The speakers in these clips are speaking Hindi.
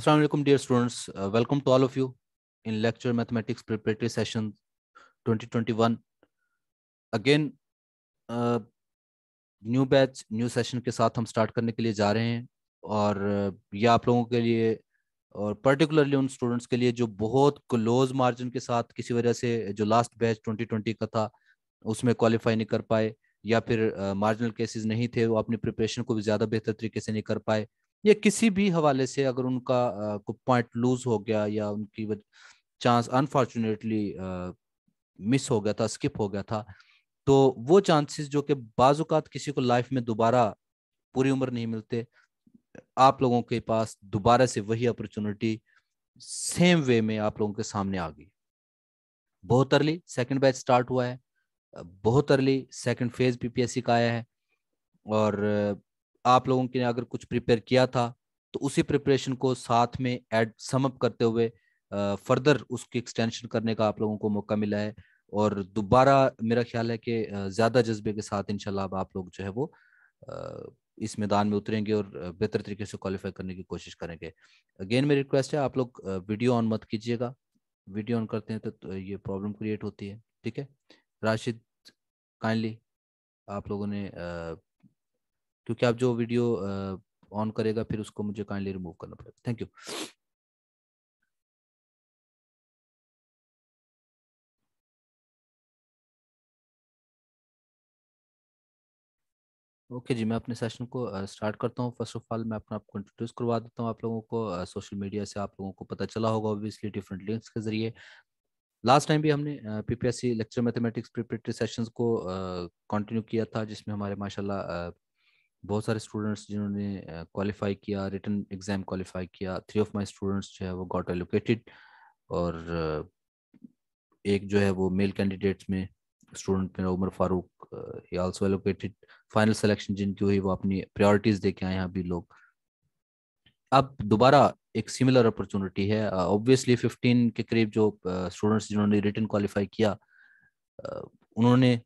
Assalamualaikum, dear students. Uh, welcome to all of you in lecture mathematics preparatory session 2021. Again, uh, new batch, new session के साथ हम start करने के लिए जा रहे हैं और uh, ये आप लोगों के लिए और पर्टिकुलरली उन स्टूडेंट्स के लिए जो बहुत क्लोज मार्जिन के साथ किसी वजह से जो लास्ट बैच 2020 का था उसमें क्वालिफाई नहीं कर पाए या फिर मार्जिनल uh, केसेस नहीं थे वो अपनी प्रिपरेशन को भी ज़्यादा बेहतर तरीके से नहीं कर पाए या किसी भी हवाले से अगर उनका पॉइंट लूज हो गया या उनकी चांस अनफॉर्चुनेटली मिस हो गया था स्किप हो गया था तो वो चांसेस जो कि बाजुकात किसी को लाइफ में दोबारा पूरी उम्र नहीं मिलते आप लोगों के पास दोबारा से वही अपॉर्चुनिटी सेम वे में आप लोगों के सामने आ गई बहुत अर्ली सेकंड बैच स्टार्ट हुआ है बहुत अर्ली सेकंड फेज पीपीएससी का आया है और आप लोगों के ने अगर कुछ प्रिपेयर किया था तो उसी प्रिपरेशन को साथ में एड समअप करते हुए फर्दर उसकी एक्सटेंशन करने का आप लोगों को मौका मिला है और दोबारा मेरा ख्याल है कि ज़्यादा जज्बे के साथ इनशाला अब आप लोग जो है वो इस मैदान में उतरेंगे और बेहतर तरीके से क्वालिफाई करने की कोशिश करेंगे अगेन मेरी रिक्वेस्ट है आप लोग वीडियो ऑन मत कीजिएगा वीडियो ऑन करते हैं तो, तो ये प्रॉब्लम क्रिएट होती है ठीक है राशिद काइंडली आप लोगों ने क्योंकि आप जो वीडियो ऑन करेगा फिर उसको मुझे काइंडली रिमूव करना पड़ेगा थैंक यू ओके okay जी मैं अपने सेशन को स्टार्ट करता हूँ फर्स्ट ऑफ ऑल मैं अपना आपको इंट्रोड्यूस करवा देता हूँ आप लोगों को सोशल मीडिया से आप लोगों को पता चला होगा ऑब्वियसली डिफरेंट लिंक्स के जरिए लास्ट टाइम भी हमने PPSC lecture mathematics preparatory sessions को कंटिन्यू किया था जिसमें हमारे माशाल्लाह बहुत सारे स्टूडेंट्स जिन्होंने क्वालिफाई किया रिटर्न एग्ज़ाम क्वालिफाई किया थ्री ऑफ माय स्टूडेंट्स जो है वो गॉट एलोकेटेड और एक जो है वो मेल कैंडिडेट्स में स्टूडेंट मेरा उमर फारूक ही आल्सो एलोकेटेड फाइनल सिलेक्शन जिनकी हुई वो अपनी प्रायोरिटीज़ दे के आए हैं अभी लोग अब दोबारा एक सिमिलर अपॉर्चुनिटी है ऑब्वियसली फिफ्टीन के करीब जो स्टूडेंट्स जिन्होंने रिटर्न क्वालिफाई किया उन्होंने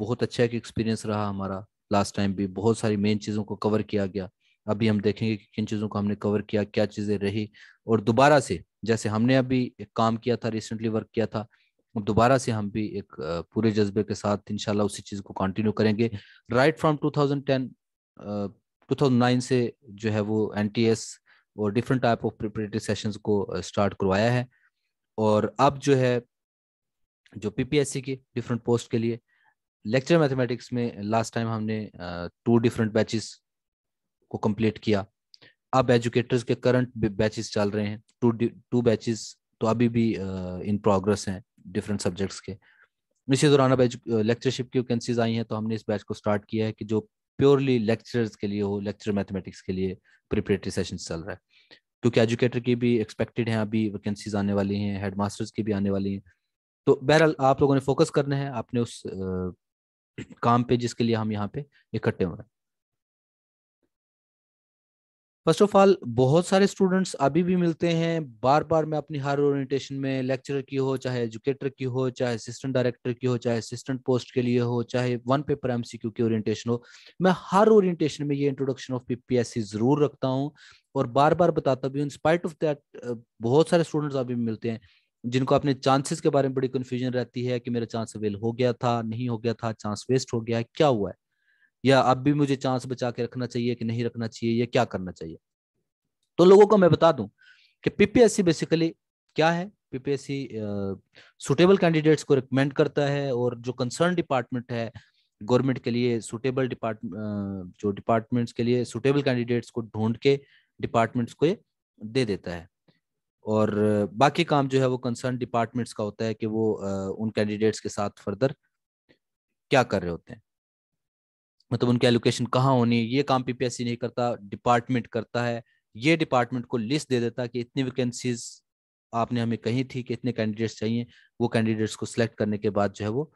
बहुत अच्छा एक एक्सपीरियंस रहा हमारा लास्ट टाइम भी बहुत सारी मेन चीज़ों को कवर किया गया अभी हम देखेंगे कि किन चीज़ों को हमने कवर किया क्या चीज़ें रही और दोबारा से जैसे हमने अभी एक काम किया था रिसेंटली वर्क किया था दोबारा से हम भी एक पूरे जज्बे के साथ इनशाला उसी चीज़ को कंटिन्यू करेंगे राइट फ्रॉम 2010 2009 से जो है वो एन और different type of preparatory sessions को स्टार्ट करवाया है और अब जो है जो पीपीएससी की डिफरेंट पोस्ट के लिए लेक्चर मैथमेटिक्स में लास्ट टाइम हमने टू डिफरेंट बैचेस को कंप्लीट किया अब एजुकेटर्स के करंट बैचेस चल रहे हैं टू टू बैचेस तो अभी भी इन प्रोग्रेस हैं डिफरेंट सब्जेक्ट्स के इसी दौरान अब लेक्चरशिप की वैकेंसीज आई हैं तो हमने इस बैच को स्टार्ट किया है कि जो प्योरली लेक्चरर्स के लिए हो लेक्चर मैथमेटिक्स के लिए प्रिपरेटरी सेशन चल रहा है क्योंकि एजुकेटर की भी एक्सपेक्टेड हैं अभी वैकेंसीज आने वाली हैं हेड मास्टर्स की भी आने वाली हैं तो बहरहाल आप लोगों ने फोकस करना है आपने उस काम पे जिसके लिए हम यहाँ पे इकट्ठे हो रहे हैं फर्स्ट ऑफ ऑल बहुत सारे स्टूडेंट्स अभी भी मिलते हैं बार बार मैं अपनी हर ओरिएंटेशन में लेक्चरर की हो चाहे एजुकेटर की हो चाहे असिस्टेंट डायरेक्टर की हो चाहे असिस्टेंट पोस्ट के लिए हो चाहे वन पेपर एमसीक्यू की ओरिएंटेशन हो मैं हर ओरिएंटेशन में ये इंट्रोडक्शन ऑफ पीपीएससी जरूर रखता हूँ और बार बार बताता भी हूँ इंस्पाइट ऑफ दैट बहुत सारे स्टूडेंट्स अभी मिलते हैं जिनको अपने चांसेस के बारे में बड़ी कंफ्यूजन रहती है कि मेरा चांस अवेल हो गया था नहीं हो गया था चांस वेस्ट हो गया है क्या हुआ है या अब भी मुझे चांस बचा के रखना चाहिए कि नहीं रखना चाहिए या क्या करना चाहिए तो लोगों को मैं बता दूं कि पीपीएससी बेसिकली क्या है पीपीएससी सुटेबल कैंडिडेट्स को रिकमेंड करता है और जो कंसर्न डिपार्टमेंट है गवर्नमेंट के लिए सुटेबल डिपार्ट जो डिपार्टमेंट्स के लिए सुटेबल कैंडिडेट्स को ढूंढ के डिपार्टमेंट्स को ये दे देता है और बाकी काम जो है वो कंसर्न डिपार्टमेंट्स का होता है कि वो उन कैंडिडेट्स के साथ फर्दर क्या कर रहे होते हैं मतलब उनकी एलोकेशन कहाँ होनी ये काम पीपीएससी नहीं करता डिपार्टमेंट करता है ये डिपार्टमेंट को लिस्ट दे देता कि इतनी वैकेंसीज आपने हमें कही थी कि इतने कैंडिडेट्स चाहिए वो कैंडिडेट्स को सिलेक्ट करने के बाद जो है वो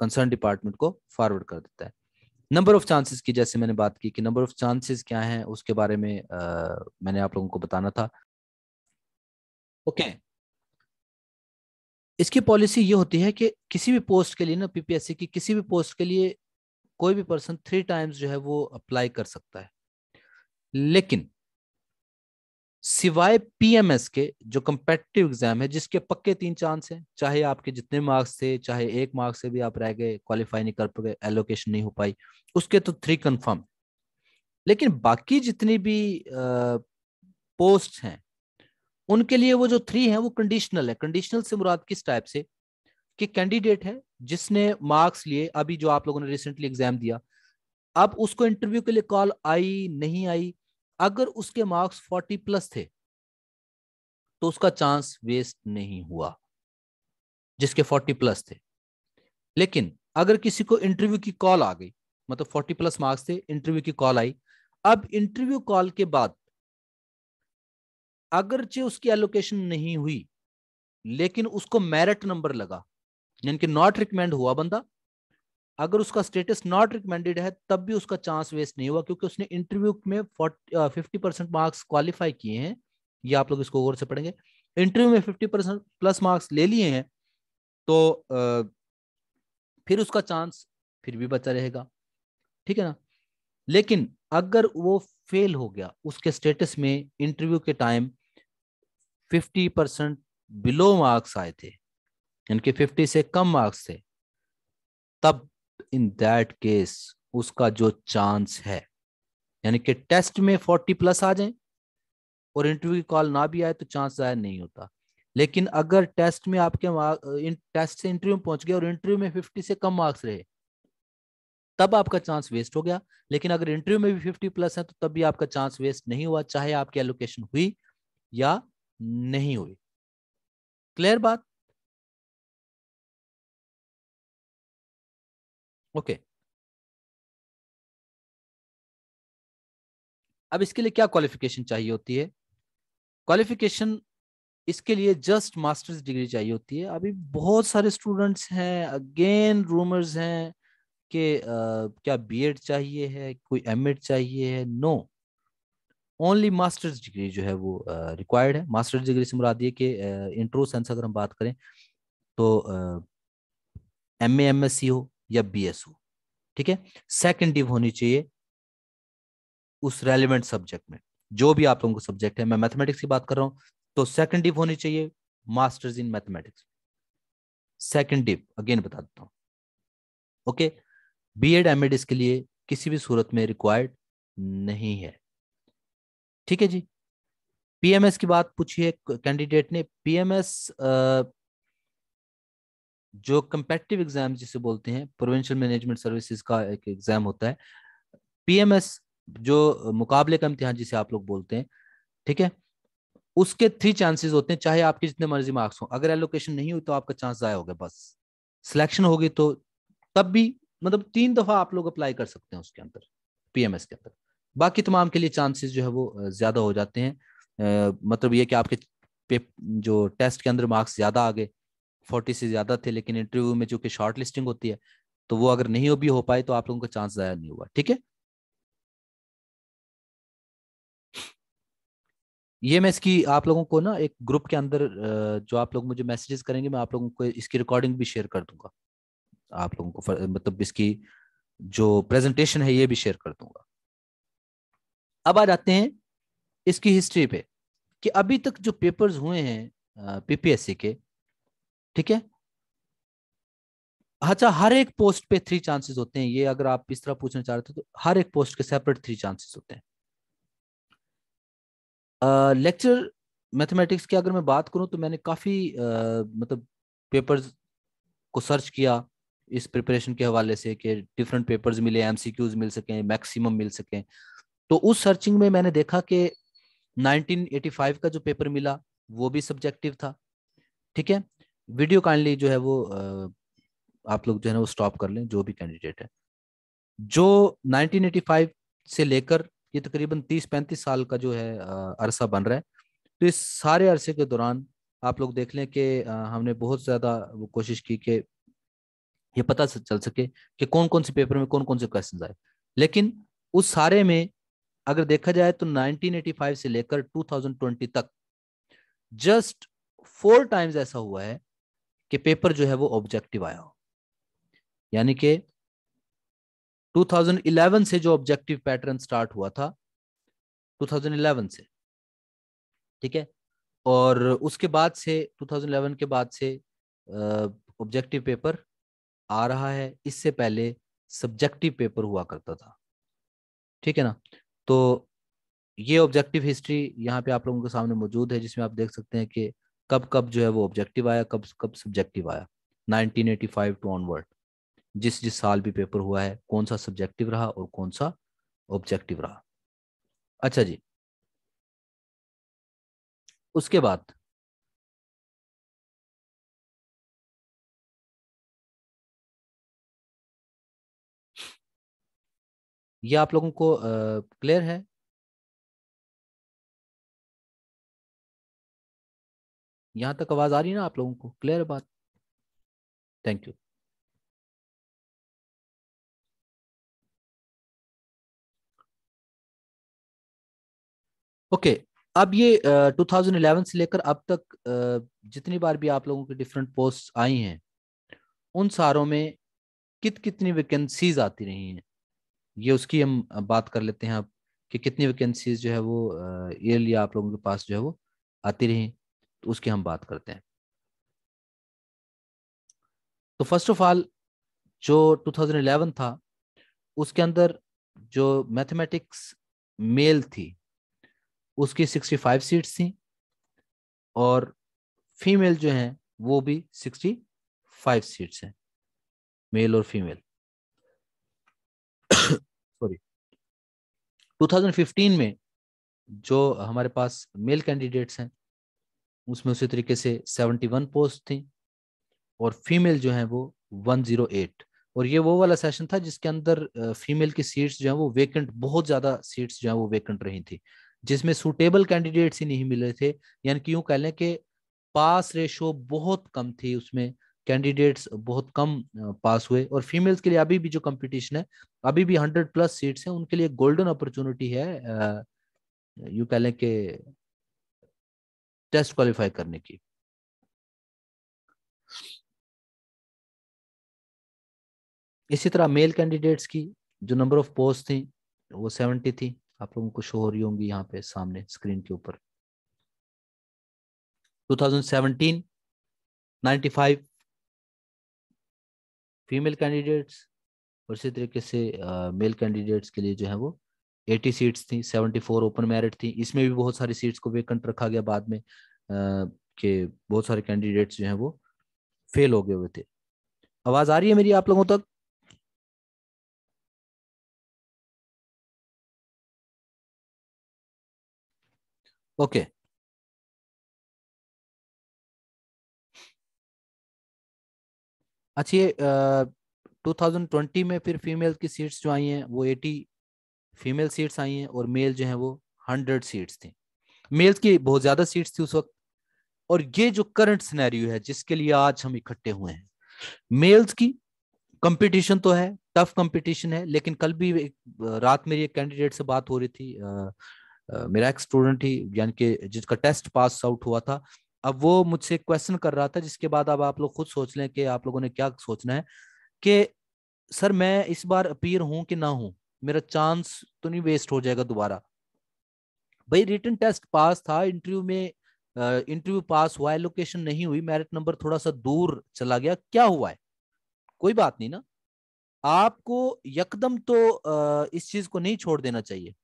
कंसर्न डिपार्टमेंट को फॉरवर्ड कर देता है नंबर ऑफ चांसेस की जैसे मैंने बात की कि नंबर ऑफ चांसेस क्या हैं उसके बारे में आ, मैंने आप लोगों को बताना था ओके इसकी पॉलिसी ये होती है कि किसी भी पोस्ट के लिए ना पीपीएससी की किसी भी पोस्ट के लिए कोई भी पर्सन थ्री टाइम्स जो है वो अप्लाई कर सकता है लेकिन सिवाय पीएमएस के जो कम्पेटिटिव एग्जाम है जिसके पक्के तीन चांस हैं चाहे आपके जितने मार्क्स थे चाहे एक मार्क्स से भी आप रह गए क्वालिफाई नहीं कर पाए एलोकेशन नहीं हो पाई उसके तो थ्री कंफर्म लेकिन बाकी जितनी भी आ, पोस्ट हैं उनके लिए वो जो थ्री है वो कंडीशनल है कंडीशनल से मुराद किस टाइप से कि कैंडिडेट है जिसने मार्क्स लिए अभी जो आप लोगों ने रिसेंटली एग्जाम दिया अब उसको इंटरव्यू के लिए कॉल आई नहीं आई अगर उसके मार्क्स फोर्टी प्लस थे तो उसका चांस वेस्ट नहीं हुआ जिसके फोर्टी प्लस थे लेकिन अगर किसी को इंटरव्यू की कॉल आ गई मतलब फोर्टी प्लस मार्क्स थे इंटरव्यू की कॉल आई अब इंटरव्यू कॉल के बाद अगरचे उसकी एलोकेशन नहीं हुई लेकिन उसको मेरिट नंबर लगा यानी कि नॉट रिकमेंड हुआ बंदा अगर उसका स्टेटस नॉट रिकमेंडेड है तब भी उसका चांस वेस्ट नहीं हुआ क्योंकि उसने इंटरव्यू में फिफ्टी परसेंट मार्क्स क्वालिफाई किए हैं ये आप लोग इसको गौर से पढ़ेंगे इंटरव्यू में फिफ्टी परसेंट प्लस मार्क्स ले लिए हैं तो आ, फिर उसका चांस फिर भी बचा रहेगा ठीक है ना लेकिन अगर वो फेल हो गया उसके स्टेटस में इंटरव्यू के time fifty percent below marks आए थे इनके फिफ्टी से कम मार्क्स थे तब इन दैट केस उसका जो चांस है यानी कि टेस्ट में फोर्टी प्लस आ जाए और इंटरव्यू की कॉल ना भी आए तो चांस ज़ाहिर नहीं होता लेकिन अगर टेस्ट में आपके इन टेस्ट से इंटरव्यू पहुंच गए और इंटरव्यू में फिफ्टी से कम मार्क्स रहे तब आपका चांस वेस्ट हो गया लेकिन अगर इंटरव्यू में भी फिफ्टी प्लस है तो तब भी आपका चांस वेस्ट नहीं हुआ चाहे आपकी एलोकेशन हुई या नहीं हुई क्लियर बात ओके अब इसके लिए क्या क्वालिफिकेशन चाहिए होती है क्वालिफिकेशन इसके लिए जस्ट मास्टर्स डिग्री चाहिए होती है अभी बहुत सारे स्टूडेंट्स हैं अगेन रूमर्स हैं कि क्या बीएड चाहिए है कोई एमएड चाहिए है no no. Only masters degree जो है वो रिक्वायर्ड है मास्टर्स डिग्री से मुराद ये कि इंट्रो सेंस अगर हम बात करें तो एम एम एस सी हो या बी एस हो ठीक है सेकेंड डिव होनी चाहिए उस रेलिवेंट सब्जेक्ट में जो भी आप लोगों को सब्जेक्ट है मैं मैथमेटिक्स की बात कर रहा हूं तो सेकेंड डिव होनी चाहिए masters in mathematics second div again बता देता हूं okay B Ed M Ed इसके लिए किसी भी सूरत में रिक्वायर्ड नहीं है ठीक है जी पीएमएस की बात पूछी है कैंडिडेट ने पीएमएस जो कंपेटिटिव एग्जाम जिसे बोलते हैं प्रोविंशियल मैनेजमेंट सर्विसेज का एक एग्जाम होता है पीएमएस जो मुकाबले का इम्तिहान जिसे आप लोग बोलते हैं ठीक है उसके थ्री चांसेस होते हैं चाहे आपके जितने मर्जी मार्क्स हो अगर एलोकेशन नहीं हुई तो आपका चांस ज़ाया होगा बस सिलेक्शन होगी तो तब भी मतलब तीन दफा आप लोग अप्लाई कर सकते हैं उसके अंदर पीएमएस के अंदर बाकी तमाम के लिए चांसेस जो है वो ज़्यादा हो जाते हैं आ, मतलब ये कि आपके जो टेस्ट के अंदर मार्क्स ज़्यादा आ गए फोर्टी से ज़्यादा थे लेकिन इंटरव्यू में जो कि शॉर्ट लिस्टिंग होती है तो वो अगर नहीं हो भी हो पाए तो आप लोगों का चांस ज्यादा नहीं हुआ ठीक है ये मैं इसकी आप लोगों को ना एक ग्रुप के अंदर जो आप लोग मुझे मैसेजेस करेंगे मैं आप लोगों को इसकी रिकॉर्डिंग भी शेयर कर दूंगा आप लोगों को मतलब इसकी जो प्रेजेंटेशन है ये भी शेयर कर दूंगा अब आ जाते हैं इसकी हिस्ट्री पे कि अभी तक जो पेपर्स हुए हैं पीपीएससी के ठीक है अच्छा हर एक पोस्ट पे थ्री चांसेस होते हैं ये अगर आप इस तरह पूछना चाह रहे थे तो हर एक पोस्ट के सेपरेट थ्री चांसेस होते हैं लेक्चर मैथमेटिक्स की अगर मैं बात करूं तो मैंने काफ़ी मतलब पेपर्स को सर्च किया इस प्रिपरेशन के हवाले से कि डिफरेंट पेपर्स मिले एमसीक्यूज मिल सकें मैक्सिमम मिल सकें तो उस सर्चिंग में मैंने देखा कि 1985 का जो पेपर मिला वो भी सब्जेक्टिव था ठीक है वीडियो काइंडली जो है वो आप लोग जो है वो स्टॉप कर लें जो भी कैंडिडेट है जो 1985 से लेकर ये तकरीबन 30-35 साल का जो है अरसा बन रहा है तो इस सारे अरसे के दौरान आप लोग देख लें कि हमने बहुत ज़्यादा वो कोशिश की कि ये पता चल सके कि कौन कौन से पेपर में कौन कौन से क्वेश्चन आए लेकिन उस सारे में अगर देखा जाए तो 1985 से लेकर 2020 तक जस्ट फोर टाइम्स ऐसा हुआ है कि पेपर जो है वो ऑब्जेक्टिव आया हो यानी कि 2011 से जो ऑब्जेक्टिव पैटर्न स्टार्ट हुआ था 2011 से ठीक है और उसके बाद से 2011 के बाद से ऑब्जेक्टिव uh, पेपर आ रहा है इससे पहले सब्जेक्टिव पेपर हुआ करता था ठीक है ना तो ये ऑब्जेक्टिव हिस्ट्री यहाँ पे आप लोगों के सामने मौजूद है जिसमें आप देख सकते हैं कि कब कब जो है वो ऑब्जेक्टिव आया कब कब सब्जेक्टिव आया 1985 टू ऑनवर्ड जिस जिस साल भी पेपर हुआ है कौन सा सब्जेक्टिव रहा और कौन सा ऑब्जेक्टिव रहा अच्छा जी उसके बाद ये आप लोगों को क्लियर है यहां तक आवाज आ रही है ना आप लोगों को क्लियर बात थैंक यू ओके अब ये uh, 2011 से लेकर अब तक uh, जितनी बार भी आप लोगों की डिफरेंट पोस्ट आई हैं उन सारों में कित कितनी वैकेंसीज आती रही हैं ये उसकी हम बात कर लेते हैं आप कि कितनी वैकेंसीज जो है वो ईयरली आप लोगों के पास जो है वो आती रही तो उसकी हम बात करते हैं तो फर्स्ट ऑफ ऑल जो 2011 था उसके अंदर जो मैथमेटिक्स मेल थी उसकी 65 सीट्स थी और फीमेल जो हैं वो भी 65 सीट्स हैं मेल और फीमेल सॉरी 2015 में जो हमारे पास मेल कैंडिडेट्स हैं उसमें उसी तरीके से 71 पोस्ट थी और फीमेल जो है वो 108 और ये वो वाला सेशन था जिसके अंदर फीमेल की सीट्स जो है वो वेकेंट बहुत ज़्यादा सीट्स जो है वो वेकेंट रही थी जिसमें सुटेबल कैंडिडेट्स ही नहीं मिले थे यानी कि यूं कह लें कि पास रेशो बहुत कम थी उसमें कैंडिडेट्स बहुत कम पास हुए और फीमेल्स के लिए अभी भी जो कंपटीशन है अभी भी हंड्रेड प्लस सीट्स हैं उनके लिए गोल्डन अपॉर्चुनिटी है यू कह लें कि टेस्ट क्वालिफाई करने की इसी तरह मेल कैंडिडेट्स की जो नंबर ऑफ पोस्ट थी वो सेवेंटी थी आप लोगों को शो हो रही होंगी यहाँ पे सामने स्क्रीन के ऊपर 2017 95 फीमेल कैंडिडेट्स और इसी तरीके से मेल uh, कैंडिडेट्स के लिए जो है वो 80 सीट्स थी 74 ओपन मैरिट थी इसमें भी बहुत सारी सीट्स को वेकेंट रखा गया बाद में uh, के बहुत सारे कैंडिडेट्स जो हैं वो फेल हो गए हुए थे आवाज आ रही है मेरी आप लोगों तक ओके okay. अच्छा ये टू थाउजेंड ट्वेंटी में फिर फीमेल की सीट्स जो आई हैं वो एटी फीमेल सीट्स आई हैं और मेल जो हैं वो हंड्रेड सीट्स थी मेल्स की बहुत ज़्यादा सीट्स थी उस वक्त और ये जो करंट सिनेरियो है जिसके लिए आज हम इकट्ठे हुए हैं मेल्स की कंपटीशन तो है टफ कंपटीशन है लेकिन कल भी रात मेरी एक कैंडिडेट से बात हो रही थी आ, आ, मेरा एक स्टूडेंट ही यानी कि जिसका टेस्ट पास आउट हुआ था अब वो मुझसे क्वेश्चन कर रहा था जिसके बाद अब आप लोग खुद सोच लें कि आप लोगों ने क्या सोचना है कि सर मैं इस बार अपीयर हूं कि ना हूं मेरा चांस तो नहीं वेस्ट हो जाएगा दोबारा भाई रिटर्न टेस्ट पास था इंटरव्यू में इंटरव्यू पास हुआ है लोकेशन नहीं हुई मेरिट नंबर थोड़ा सा दूर चला गया क्या हुआ है कोई बात नहीं ना आपको यकदम तो इस चीज को नहीं छोड़ देना चाहिए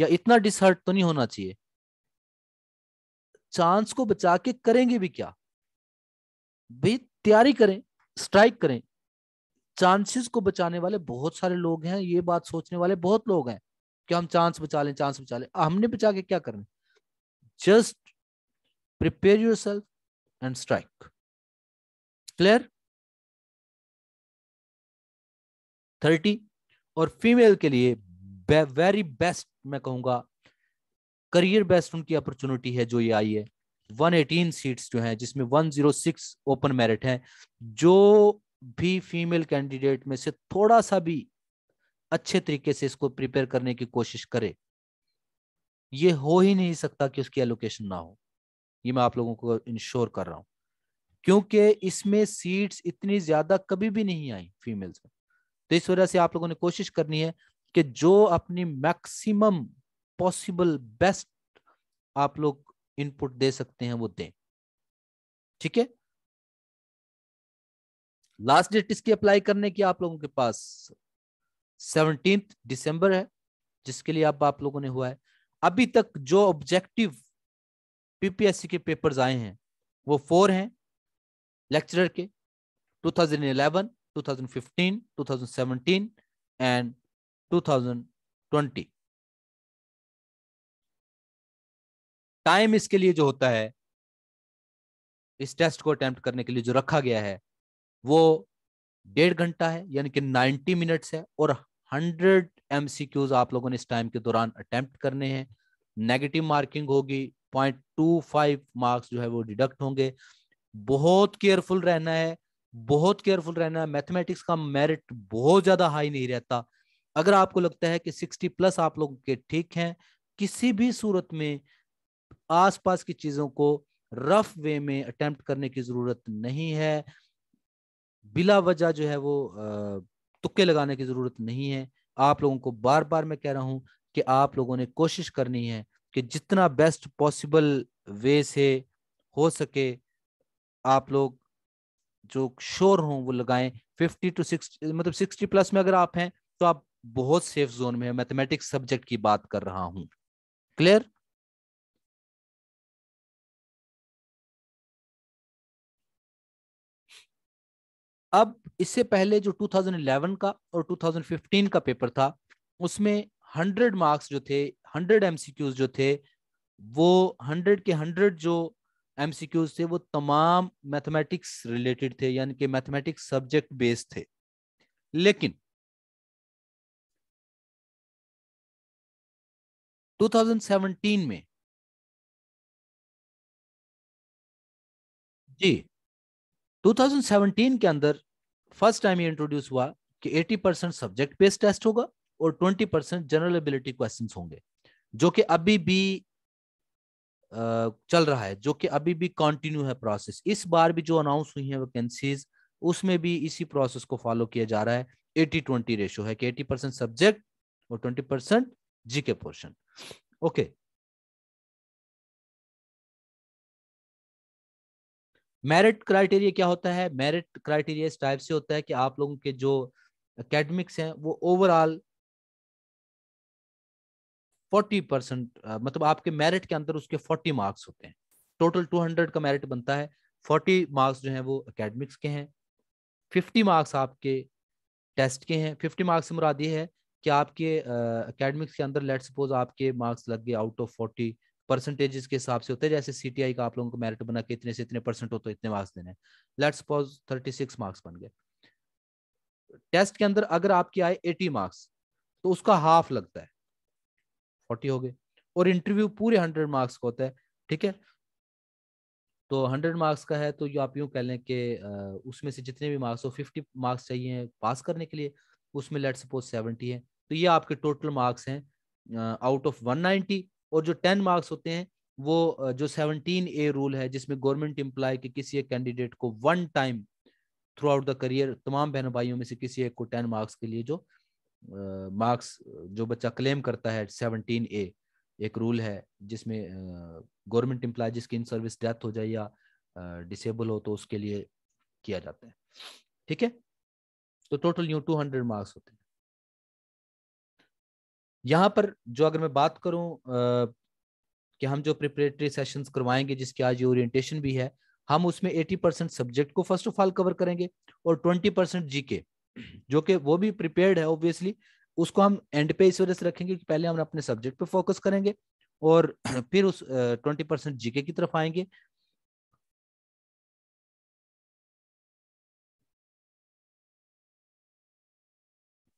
या इतना डिसहर्ट तो नहीं होना चाहिए चांस को बचा के करेंगे भी क्या भी तैयारी करें स्ट्राइक करें चांसेस को बचाने वाले बहुत सारे लोग हैं ये बात सोचने वाले बहुत लोग हैं कि हम चांस बचा लें चांस बचा लें हमने बचा के क्या करना just prepare yourself and strike clear thirty और फीमेल के लिए वेरी बेस्ट मैं कहूंगा करियर बेस्ट उनकी अपॉर्चुनिटी है जो ये आई है 118 सीट्स जो हैं जिसमें 106 ओपन मेरिट हैं जो भी फीमेल कैंडिडेट में से थोड़ा सा भी अच्छे तरीके से इसको प्रिपेयर करने की कोशिश करे ये हो ही नहीं सकता कि उसकी एलोकेशन ना हो ये मैं आप लोगों को इंश्योर कर रहा हूं क्योंकि इसमें सीट्स इतनी ज्यादा कभी भी नहीं आई फीमेल्स में तो इस वजह से आप लोगों ने कोशिश करनी है कि जो अपनी मैक्सिमम पॉसिबल बेस्ट आप लोग इनपुट दे सकते हैं वो दें ठीक है लास्ट डेट इसकी अप्लाई करने की आप लोगों के पास सेवनटीन दिसंबर है जिसके लिए अब आप लोगों ने हुआ है अभी तक जो ऑब्जेक्टिव पीपीएससी के पेपर्स आए हैं वो फोर हैं लेक्चरर के 2011, 2015, 2017 एंड 2020 टाइम इसके लिए जो होता है इस टेस्ट को अटेम्प्ट करने के लिए जो रखा गया है वो डेढ़ घंटा है यानी कि 90 मिनट्स है और हंड्रेड एम आप लोगों ने इस टाइम के दौरान अटेम्प्ट करने हैं नेगेटिव मार्किंग होगी 0.25 मार्क्स जो है वो डिडक्ट होंगे बहुत केयरफुल रहना है बहुत केयरफुल रहना है मैथमेटिक्स का मेरिट बहुत ज्यादा हाई नहीं रहता अगर आपको लगता है कि 60 प्लस आप लोग के ठीक हैं किसी भी सूरत में आसपास की चीजों को रफ वे में अटेम्प्ट करने की जरूरत नहीं है बिला वजह जो है वो तुक्के लगाने की जरूरत नहीं है आप लोगों को बार बार मैं कह रहा हूं कि आप लोगों ने कोशिश करनी है कि जितना बेस्ट पॉसिबल वे से हो सके आप लोग जो शोर हों वो लगाएं फिफ्टी टू सिक्स मतलब सिक्सटी प्लस में अगर आप हैं तो आप बहुत सेफ जोन में है मैथमेटिक्स सब्जेक्ट की बात कर रहा हूं क्लियर अब इससे पहले जो 2011 का और 2015 का पेपर था उसमें 100 मार्क्स जो थे 100 एमसीक्यूज जो थे वो 100 के 100 जो एमसीक्यूज थे वो तमाम मैथमेटिक्स रिलेटेड थे यानी कि मैथमेटिक्स सब्जेक्ट बेस्ड थे लेकिन 2017 में जी 2017 के अंदर फर्स्ट टाइम ये इंट्रोड्यूस हुआ कि 80 परसेंट सब्जेक्ट बेस्ड टेस्ट होगा और 20 परसेंट जनरल एबिलिटी क्वेश्चन होंगे जो कि अभी भी चल रहा है जो कि अभी भी कंटिन्यू है प्रोसेस इस बार भी जो अनाउंस हुई है वैकेंसीज उसमें भी इसी प्रोसेस को फॉलो किया जा रहा है एटी ट्वेंटी रेशियो है कि एटी परसेंट सब्जेक्ट और twenty percent GK portion okay okay. Merit criteria क्या होता है मेरिट क्राइटेरिया इस टाइप से होता है कि आप लोगों के जो अकेडमिक्स हैं वो ओवरऑल फोर्टी परसेंट मतलब आपके मेरिट के अंदर उसके फोर्टी मार्क्स होते हैं टोटल टू हंड्रेड का मेरिट बनता है फोर्टी मार्क्स जो हैं वो अकेडमिक्स के हैं फिफ्टी मार्क्स आपके टेस्ट के हैं फिफ्टी मार्क्स मुरादी मुराद ये है कि आपके अकेडमिक्स uh, के अंदर लेट सपोज आपके मार्क्स लग गए आउट ऑफ फोर्टी परसेंटेजेस के हिसाब से होते हैं जैसे सी का आप लोगों को मेरिट बना के इतने से इतने परसेंट हो तो इतने मार्क्स देने let suppose thirty six marks बन गए टेस्ट के अंदर अगर आपकी आए एटी मार्क्स तो उसका हाफ लगता है फोर्टी हो गए और इंटरव्यू पूरे हंड्रेड मार्क्स का होता है ठीक है तो हंड्रेड मार्क्स का है तो ये आप यूँ कह लें कि उसमें से जितने भी मार्क्स हो फिफ्टी मार्क्स चाहिए पास करने के लिए उसमें लेट सपोज सेवेंटी है तो ये आपके टोटल मार्क्स हैं आउट ऑफ वन नाइन्टी और जो टेन मार्क्स होते हैं वो जो सेवनटीन ए रूल है जिसमें गवर्नमेंट एम्प्लॉय के किसी एक कैंडिडेट को one time throughout the career तमाम बहनों भाइयों में से किसी एक को टेन मार्क्स के लिए जो मार्क्स जो बच्चा क्लेम करता है सेवनटीन ए एक रूल है जिसमें गवर्नमेंट एम्प्लॉय जिसकी इन सर्विस डेथ हो जाए या डिसेबल हो तो उसके लिए किया जाता है ठीक है तो total you two hundred marks होते हैं यहाँ पर जो अगर मैं बात करूँ कि हम जो प्रिपरेटरी सेशंस करवाएंगे जिसकी आज ओरिएंटेशन भी है हम उसमें 80 परसेंट सब्जेक्ट को फर्स्ट ऑफ ऑल कवर करेंगे और 20 परसेंट जीके जो कि वो भी प्रिपेयर्ड है ऑब्वियसली उसको हम एंड पे इस वजह से रखेंगे कि पहले हम अपने सब्जेक्ट पे फोकस करेंगे और फिर उस ट्वेंटी परसेंट जीके की तरफ आएंगे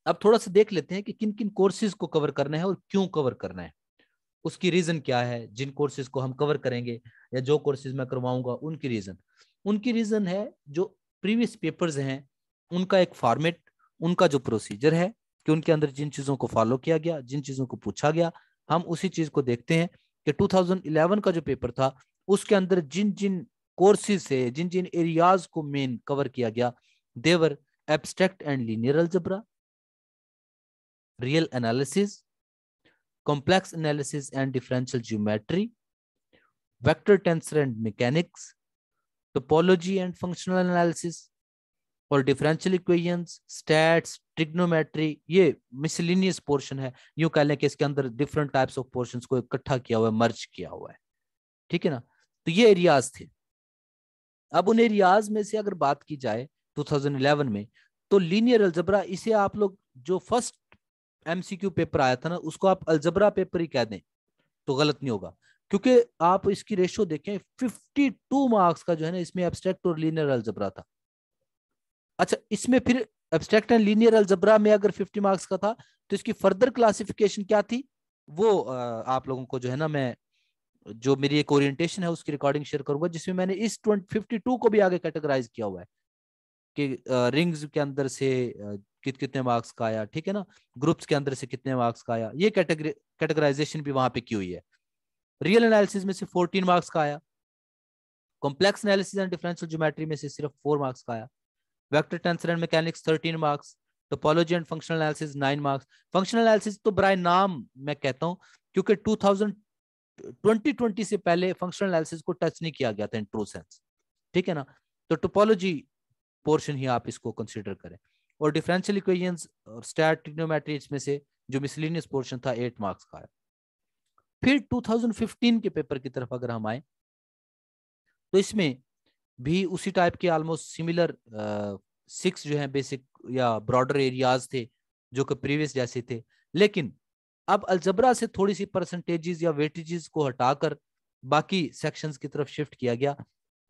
अब थोड़ा सा देख लेते हैं कि किन किन कोर्सेज को कवर करना है और क्यों कवर करना है उसकी रीजन क्या है जिन कोर्सेज को हम कवर करेंगे या जो कोर्सेज मैं करवाऊंगा उनकी रीजन उनकी रीजन है जो प्रीवियस पेपर्स हैं उनका एक फॉर्मेट उनका जो प्रोसीजर है कि उनके अंदर जिन चीजों को फॉलो किया गया जिन चीजों को पूछा गया हम उसी चीज को देखते हैं कि 2011 का जो पेपर था उसके अंदर जिन जिन कोर्सेज से जिन जिन एरियाज को मेन कवर किया गया they were abstract and linear algebra real analysis, complex analysis and differential geometry, vector tensor and mechanics, topology and functional analysis, और डिफरेंशियल इक्वेशंस स्टैट्स ट्रिग्नोमेट्री ये मिसलिनियस पोर्शन है यूं कह लें कि इसके अंदर डिफरेंट टाइप्स ऑफ पोर्शंस को इकट्ठा किया हुआ है मर्ज किया हुआ है ठीक है ना तो ये एरियाज थे अब उन एरियाज में से अगर बात की जाए 2011 में तो लीनियर अलजबरा इसे आप लोग जो फर्स्ट एमसीक्यू पेपर आया था ना उसको आप अल्जबरा पेपर ही कह दें तो गलत नहीं होगा क्योंकि आप इसकी रेशियो देखें 52 मार्क्स का जो है ना इसमें एब्स्ट्रैक्ट और लीनियर अल्जबरा था अच्छा इसमें फिर एब्स्ट्रैक्ट एंड लीनियर अल्जबरा में अगर 50 मार्क्स का था तो इसकी फर्दर क्लासिफिकेशन क्या थी वो आप लोगों को जो है ना मैं जो मेरी एक ओरिएंटेशन है उसकी रिकॉर्डिंग शेयर करूंगा जिसमें मैंने इस फिफ्टी को भी आगे कैटेगराइज किया हुआ है कि रिंग्स के अंदर से कित कितने मार्क्स का आया ठीक है ना ग्रुप्स के अंदर से कितने मार्क्स का आया ये कैटेगरी कैटेगराइजेशन भी वहां पे की हुई है रियल एनालिसिस में से 14 मार्क्स का आया complex analysis and differential geometry में से सिर्फ फोर मार्क्स का आया vector tensor and mechanics thirteen marks topology and functional analysis nine marks functional analysis तो बराए नाम मैं कहता हूँ क्योंकि टू ट्वेंटी से पहले फंक्शनल एनालिसिस को टच नहीं किया गया था इन ट्रू सेंस ठीक है ना तो टोपोलॉजी पोर्शन ही आप इसको कंसिडर करें और डिफरेंशियल इक्वेशंस और स्टैट ट्रिग्नोमेट्री इसमें से जो मिसलिनियस पोर्शन था एट मार्क्स का है फिर 2015 के पेपर की तरफ अगर हम आए तो इसमें भी उसी टाइप के ऑलमोस्ट सिमिलर सिक्स जो है बेसिक या ब्रॉडर एरियाज थे जो कि प्रीवियस जैसे थे लेकिन अब अलजबरा से थोड़ी सी परसेंटेजेस या वेटेजेस को हटाकर बाकी सेक्शंस की तरफ शिफ्ट किया गया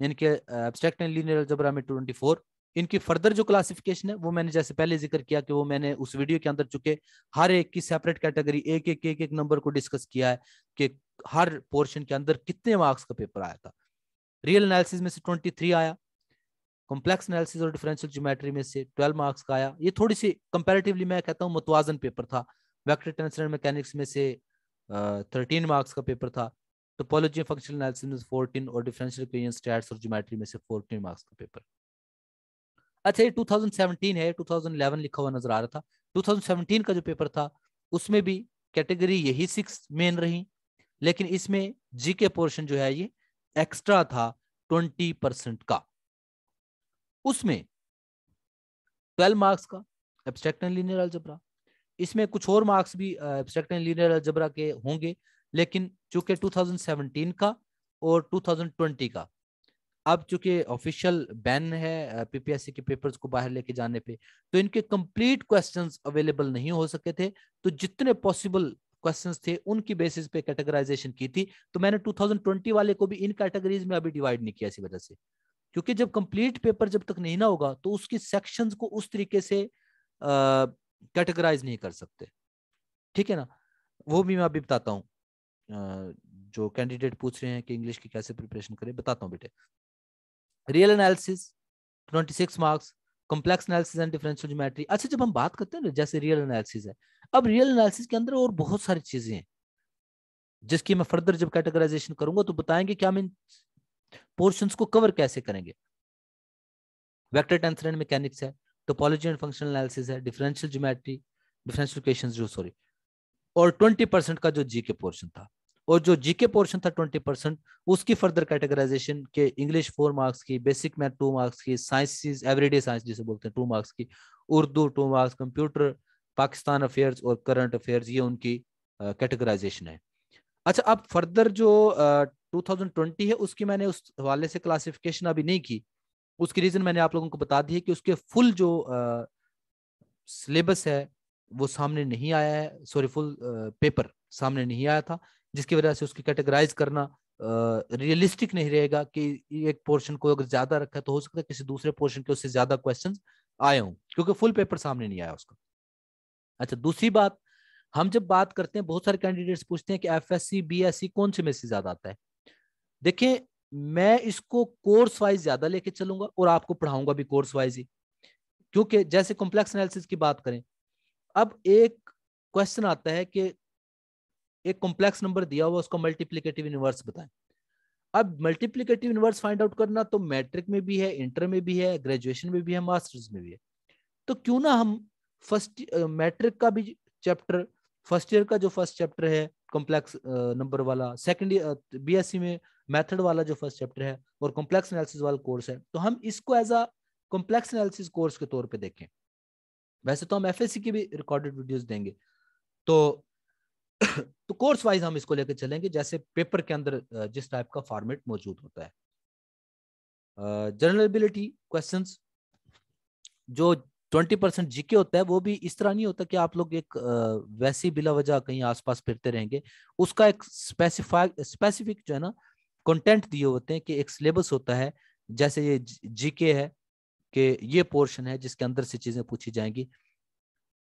यानी कि एब्स्ट्रैक्ट एंड लीनियर अलजबरा में 24 इनकी फर्दर जो क्लासिफिकेशन है वो मैंने जैसे पहले जिक्र किया कि वो मैंने उस वीडियो के अंदर चुके हर एक की सेपरेट कैटेगरी एक एक एक एक नंबर को डिस्कस किया है कि हर पोर्शन के अंदर कितने मार्क्स का पेपर आया था रियल एनालिसिस में से 23 आया कॉम्प्लेक्स एनालिसिस और डिफरेंशियल ज्योमेट्री में से 12 मार्क्स का आया ये थोड़ी सी कंपेरेटिवली मैं कहता हूँ मतवाजन पेपर था वेक्टर टेंसर मैकेनिक्स में से थर्टीन मार्क्स का पेपर था टोपोलॉजी फंक्शनल एनालिसिस में फोर्टीन और डिफरेंशियल स्टैट्स और ज्योमेट्री में से फोर्टीन मार्क्स का पेपर अच्छा ये 2017 है 2011 लिखा हुआ नजर आ रहा था 2017 का जो पेपर था उसमें भी कैटेगरी यही सिक्स मेन रही लेकिन इसमें जी के पोर्शन जो है ये एक्स्ट्रा था 20 परसेंट का उसमें 12 मार्क्स का एब्स्ट्रैक्ट एंड लीनियर अलजबरा इसमें कुछ और मार्क्स भी एब्स्ट्रैक्ट एंड लीनियर अलजबरा के होंगे लेकिन चूंकि 2017 का और 2020 का अब चूंकि ऑफिशियल बैन है पीपीएससी के पेपर्स को बाहर लेके जाने पे तो इनके कंप्लीट क्वेश्चंस अवेलेबल नहीं हो सके थे तो जितने पॉसिबल क्वेश्चंस थे उनकी बेसिस पे कैटेगराइजेशन की थी तो मैंने 2020 वाले को भी इन कैटेगरीज में अभी डिवाइड नहीं किया इसी वजह से क्योंकि जब कंप्लीट पेपर जब तक नहीं ना होगा तो उसकी सेक्शन को उस तरीके से कैटेगराइज नहीं कर सकते ठीक है ना वो भी मैं अभी बताता हूँ जो कैंडिडेट पूछ रहे हैं कि इंग्लिश की कैसे प्रिपरेशन करें बताता हूँ बेटे real analysis 26 marks complex analysis and differential geometry अच्छा जब हम बात करते हैं ना जैसे रियल एनालिसिस है अब रियल एनालिसिस के अंदर और बहुत सारी चीजें हैं जिसकी मैं फर्दर जब कैटेगराइजेशन करूंगा तो बताएंगे कि हम इन पोर्शंस को कवर कैसे करेंगे वेक्टर टेंसर एंड मैकेनिक्स है टोपोलॉजी एंड फंक्शनल एनालिसिस है डिफरेंशियल ज्योमेट्री डिफरेंशियल इक्वेशंस जो सॉरी और 20 का जो जीके पोर्शन था और जो जीके पोर्शन था ट्वेंटी परसेंट उसकी फर्दर कैटेगराइजेशन के इंग्लिश फोर मार्क्स की बेसिक मैथ टू मार्क्स की साइंसिस एवरीडे साइंस जिसे बोलते हैं टू मार्क्स की Urdu two marks computer Pakistan affairs और करंट अफेयर्स ये उनकी कैटेगराइजेशन है अच्छा अब फर्दर जो टू थाउजेंड ट्वेंटी है उसकी मैंने उस हवाले से क्लासिफिकेशन अभी नहीं की उसकी रीज़न मैंने आप लोगों को बता दी है कि उसके फुल जो सिलेबस है वो सामने नहीं आया है सॉरी फुल पेपर सामने नहीं आया था जिसकी वजह से उसकी कैटेगराइज करना रियलिस्टिक नहीं रहेगा कि एक पोर्शन को अगर ज्यादा रखा तो हो सकता है किसी दूसरे पोर्शन के उससे ज्यादा क्वेश्चन आए हों क्योंकि फुल पेपर सामने नहीं आया उसका अच्छा दूसरी बात हम जब बात करते हैं बहुत सारे कैंडिडेट्स पूछते हैं कि F S C B S C कौन से में से ज्यादा आता है देखिये मैं इसको कोर्स वाइज ज्यादा लेके चलूंगा और आपको पढ़ाऊंगा भी कोर्स वाइज ही क्योंकि जैसे कॉम्प्लेक्स एनालिसिस की बात करें अब एक क्वेश्चन आता है कि एक कॉम्प्लेक्स नंबर दिया हुआ उसको मल्टीप्लीकेटिव इनवर्स बताएं अब मल्टीप्लीकेटिव इनवर्स फाइंड आउट करना तो मैट्रिक में भी है इंटर में भी है ग्रेजुएशन में भी है मास्टर्स में भी है तो क्यों ना हम फर्स्ट मैट्रिक का भी चैप्टर फर्स्ट ईयर का जो फर्स्ट चैप्टर है कॉम्प्लेक्स नंबर वाला सेकंड बीएससी e में मेथड वाला जो फर्स्ट चैप्टर है और कॉम्प्लेक्स एनालिसिस वाला कोर्स है तो हम इसको as a complex analysis course के तौर पे देखें वैसे तो हम एफ की भी रिकॉर्डेड वीडियोस देंगे तो तो कोर्स वाइज हम इसको लेकर चलेंगे जैसे पेपर के अंदर जिस टाइप का फॉर्मेट मौजूद होता है जनरलबिलिटी uh, क्वेश्चन जो ट्वेंटी परसेंट जीके होता है वो भी इस तरह नहीं होता कि आप लोग एक वैसी बिला वजह कहीं आसपास फिरते रहेंगे उसका एक स्पेसिफाई स्पेसिफिक जो है ना कंटेंट दिए होते हैं कि एक सिलेबस होता है जैसे ये जीके है कि ये पोर्शन है जिसके अंदर से चीजें पूछी जाएंगी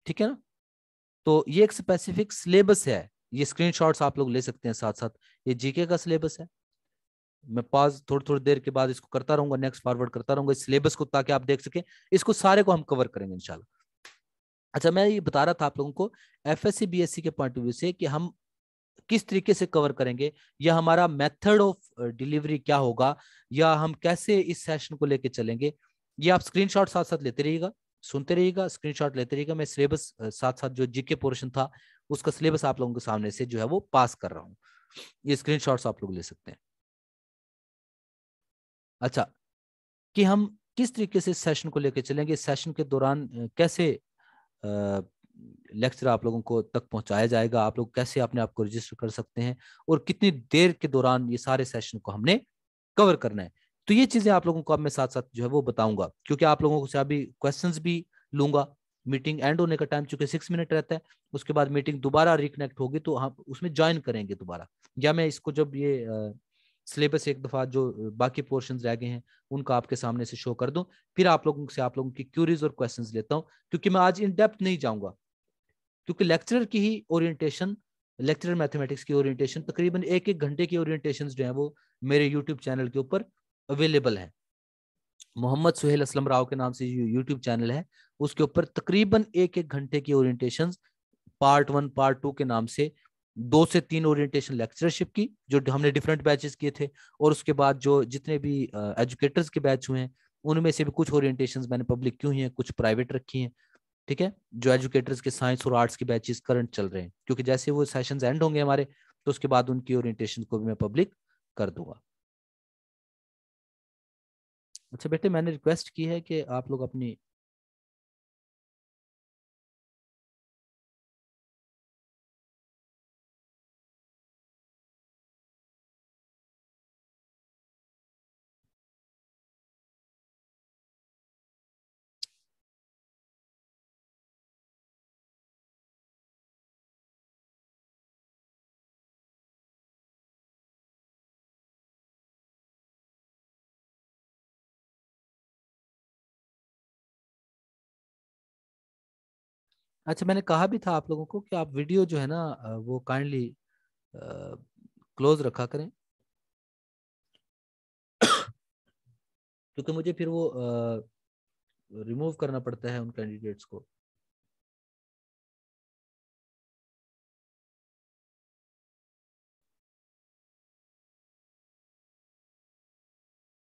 ठीक है ना तो ये एक स्पेसिफिक सिलेबस है ये स्क्रीनशॉट्स आप लोग ले सकते हैं साथ साथ ये जीके का सिलेबस है मैं पॉज थोड़ी थोड़ी देर के बाद इसको करता रहूंगा नेक्स्ट फॉरवर्ड करता रहूंगा इस सिलेबस को ताकि आप देख सकें इसको सारे को हम कवर करेंगे इंशाल्लाह अच्छा मैं ये बता रहा था आप लोगों को एफ एस के पॉइंट ऑफ व्यू से कि हम किस तरीके से कवर करेंगे या हमारा मेथड ऑफ डिलीवरी क्या होगा या हम कैसे इस सेशन को लेके चलेंगे ये आप स्क्रीनशॉट साथ साथ लेते रहिएगा सुनते रहिएगा स्क्रीनशॉट लेते रहिएगा मैं सिलेबस साथ साथ जो जीके पोर्शन था उसका सिलेबस आप लोगों के सामने से जो है वो पास कर रहा हूँ ये स्क्रीन आप लोग ले सकते हैं अच्छा कि हम किस तरीके से सेशन को लेकर चलेंगे सेशन के दौरान कैसे लेक्चर आप लोगों को तक पहुंचाया जाएगा आप लोग कैसे अपने आप को रजिस्टर कर सकते हैं और कितनी देर के दौरान ये सारे सेशन को हमने कवर करना है तो ये चीजें आप लोगों को अब मैं साथ साथ जो है वो बताऊंगा क्योंकि आप लोगों से अभी क्वेश्चन भी लूंगा मीटिंग एंड होने का टाइम चूंकि सिक्स मिनट रहता है उसके बाद मीटिंग दोबारा रिकनेक्ट होगी तो हम उसमें ज्वाइन करेंगे दोबारा या मैं इसको जब ये सिलेबस एक दफा जो बाकी पोर्शन रह गए हैं उनका आपके सामने से शो कर दूं फिर आप लोगों से आप लोगों की क्यूरीज और क्वेश्चन लेता हूँ क्योंकि मैं आज इन डेप्थ नहीं जाऊँगा क्योंकि लेक्चरर की ही ओरिएंटेशन लेक्चरर मैथमेटिक्स की ओरिएंटेशन तकरीबन एक एक घंटे की ओरिएंटेशन जो है वो मेरे यूट्यूब चैनल के ऊपर अवेलेबल है मोहम्मद सुहेल असलम राव के नाम से यूट्यूब चैनल है उसके ऊपर तकरीबन एक एक घंटे की orientation part one part two के नाम से दो से तीन ओरिएंटेशन लेक्चरशिप की जो हमने डिफरेंट बैचेस किए थे और उसके बाद जो जितने भी एजुकेटर्स के बैच हुए हैं उनमें से भी कुछ ओरिएंटेशंस मैंने पब्लिक क्यों हैं कुछ प्राइवेट रखी हैं ठीक है जो एजुकेटर्स के साइंस और आर्ट्स के बैचेस करंट चल रहे हैं क्योंकि जैसे वो सेशंस एंड होंगे हमारे तो उसके बाद उनकी ओरिएंटेशन को भी मैं पब्लिक कर दूंगा अच्छा बेटे मैंने रिक्वेस्ट की है कि आप लोग अपनी अच्छा मैंने कहा भी था आप लोगों को कि आप वीडियो जो है ना वो काइंडली क्लोज रखा करें क्योंकि मुझे फिर वो रिमूव करना पड़ता है उन कैंडिडेट्स को